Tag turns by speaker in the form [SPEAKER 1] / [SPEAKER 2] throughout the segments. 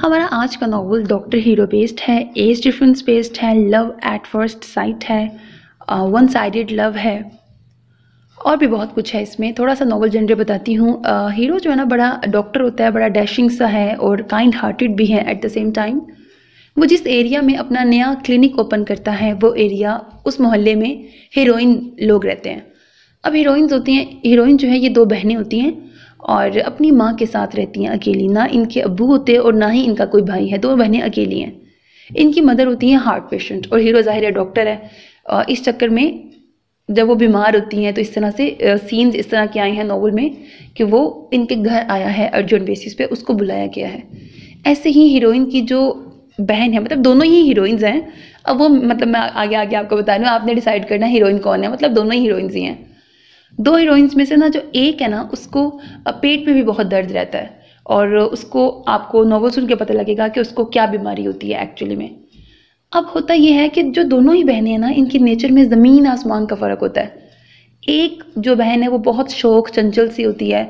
[SPEAKER 1] हमारा आज का नावल डॉक्टर हीरो बेस्ड है एज डिफरेंस बेस्ड है लव एट फर्स्ट साइट है वन साइडेड लव है और भी बहुत कुछ है इसमें थोड़ा सा नावल जनरे बताती हूँ हीरो uh, जो है ना बड़ा डॉक्टर होता है बड़ा डैशिंग सा है और काइंड हार्टेड भी है एट द सेम टाइम वो जिस एरिया में अपना नया क्लिनिक ओपन करता है वो एरिया उस मोहल्ले में हीरोइन लोग रहते हैं अब हीरोइंस होती हैं हीरोइन जो है ये दो बहनें होती हैं और अपनी माँ के साथ रहती हैं अकेली ना इनके अबू होते हैं और ना ही इनका कोई भाई है दोनों बहनें अकेली हैं इनकी मदर होती हैं हार्ट पेशेंट और हीरो ज़ाहिर है डॉक्टर है इस चक्कर में जब वो बीमार होती हैं तो इस तरह से सीन्स इस तरह के आए हैं नावल में कि वो इनके घर आया है अर्जेंट बेसिस पे उसको बुलाया गया है ऐसे ही हीरोइन की जो बहन है मतलब दोनों ही हीरोइंस हैं अब वो मतलब मैं आगे आगे आपको बता रही हूँ आपने डिसाइड करना हीरोइन कौन है मतलब दोनों ही हीरोइंस ही हैं दो हीरोइंस में से ना जो एक है ना उसको पेट में भी बहुत दर्द रहता है और उसको आपको नॉवल सुन के पता लगेगा कि उसको क्या बीमारी होती है एक्चुअली में अब होता यह है कि जो दोनों ही बहनें हैं ना इनकी नेचर में ज़मीन आसमान का फ़र्क होता है एक जो बहन है वो बहुत शौक चंचल सी होती है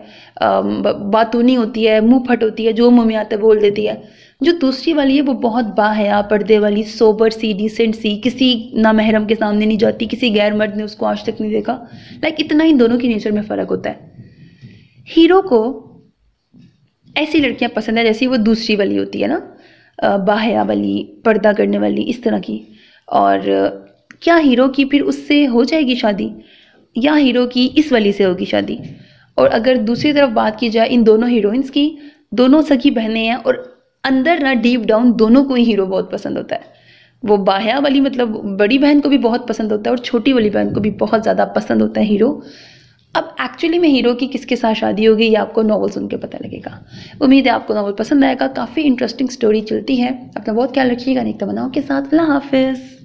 [SPEAKER 1] बातूनी होती है मुंह फट होती है जो मुँह में आता बोल देती है जो दूसरी वाली है वो बहुत बाहया पर्दे वाली सोबर सी डिसेंट सी किसी ना महरम के सामने नहीं जाती किसी गैर मर्द ने उसको आज तक नहीं देखा लाइक इतना ही दोनों की नेचर में फ़र्क होता है हीरो को ऐसी लड़कियाँ पसंद है जैसी वो दूसरी वाली होती है ना बाहया वाली पर्दा करने वाली इस तरह की और क्या हीरो की फिर उससे हो जाएगी शादी या हीरो की इस वली से होगी शादी और अगर दूसरी तरफ बात की जाए इन दोनों हीरोइंस की दोनों सखी बहनें हैं और अंदर ना डीप डाउन दोनों को ही हीरो बहुत पसंद होता है वो बाह्या वाली मतलब बड़ी बहन को भी बहुत पसंद होता है और छोटी वाली बहन को भी बहुत ज़्यादा पसंद होता है हीरो अब एक्चुअली में हीरो की किसके साथ शादी होगी ये आपको नावल सुन के पता लगेगा उम्मीद है आपको नावल पसंद आएगा काफ़ी इंटरेस्टिंग स्टोरी चलती है अपना बहुत ख्याल रखिएगा नेक बनाओ के साथ अल्लाह हाफिज़